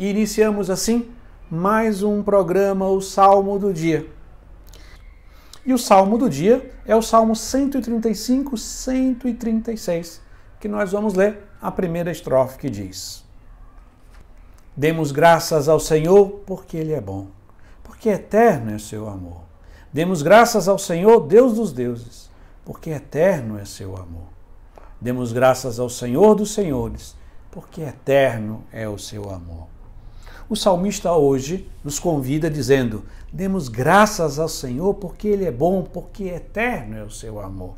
E iniciamos assim mais um programa, o Salmo do Dia. E o Salmo do Dia é o Salmo 135, 136, que nós vamos ler a primeira estrofe que diz: Demos graças ao Senhor porque Ele é bom, porque é eterno é o seu amor. Demos graças ao Senhor, Deus dos deuses, porque é eterno é seu amor. Demos graças ao Senhor dos senhores, porque eterno é o seu amor. O salmista hoje nos convida dizendo: demos graças ao Senhor porque Ele é bom, porque é eterno é o seu amor.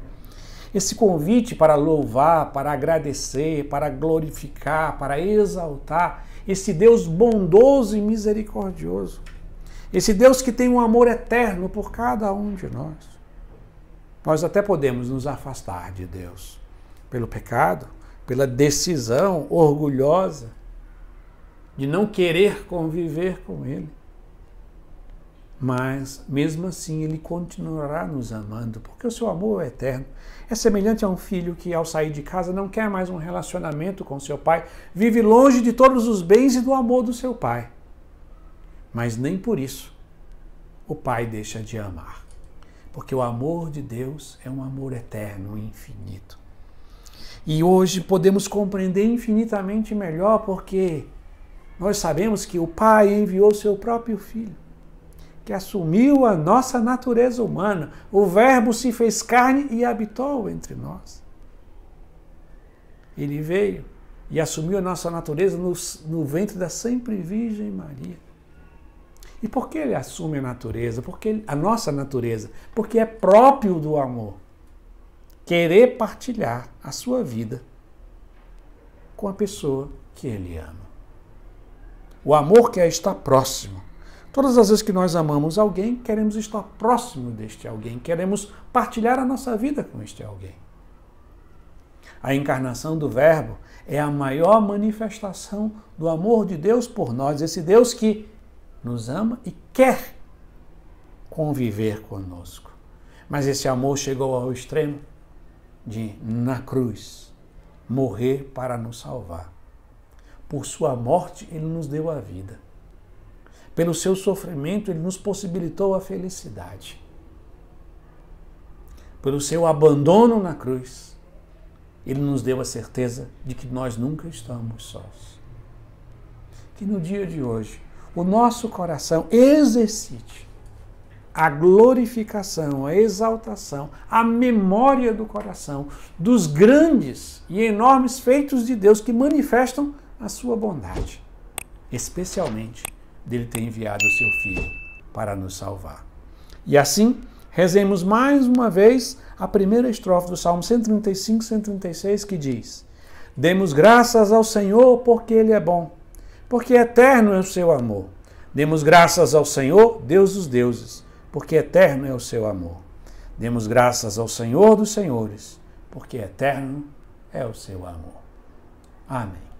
Esse convite para louvar, para agradecer, para glorificar, para exaltar esse Deus bondoso e misericordioso. Esse Deus que tem um amor eterno por cada um de nós. Nós até podemos nos afastar de Deus pelo pecado, pela decisão orgulhosa, de não querer conviver com Ele. Mas, mesmo assim, Ele continuará nos amando, porque o seu amor é eterno. É semelhante a um filho que, ao sair de casa, não quer mais um relacionamento com seu pai, vive longe de todos os bens e do amor do seu pai. Mas nem por isso o pai deixa de amar, porque o amor de Deus é um amor eterno infinito. E hoje podemos compreender infinitamente melhor porque nós sabemos que o Pai enviou seu próprio Filho, que assumiu a nossa natureza humana. O Verbo se fez carne e habitou entre nós. Ele veio e assumiu a nossa natureza no, no ventre da sempre Virgem Maria. E por que ele assume a natureza? Porque ele, a nossa natureza, porque é próprio do amor querer partilhar a sua vida com a pessoa que ele ama. O amor quer estar próximo. Todas as vezes que nós amamos alguém, queremos estar próximo deste alguém, queremos partilhar a nossa vida com este alguém. A encarnação do Verbo é a maior manifestação do amor de Deus por nós, esse Deus que nos ama e quer conviver conosco. Mas esse amor chegou ao extremo de, na cruz, morrer para nos salvar. Por sua morte, ele nos deu a vida. Pelo seu sofrimento, ele nos possibilitou a felicidade. Pelo seu abandono na cruz, ele nos deu a certeza de que nós nunca estamos sós. Que no dia de hoje, o nosso coração exercite a glorificação, a exaltação, a memória do coração dos grandes e enormes feitos de Deus que manifestam a sua bondade, especialmente dele ter enviado o seu filho para nos salvar. E assim, rezemos mais uma vez a primeira estrofe do Salmo 135, 136 que diz: Demos graças ao Senhor porque ele é bom, porque eterno é o seu amor. Demos graças ao Senhor, Deus dos deuses, porque eterno é o seu amor. Demos graças ao Senhor dos senhores, porque eterno é o seu amor. Amém.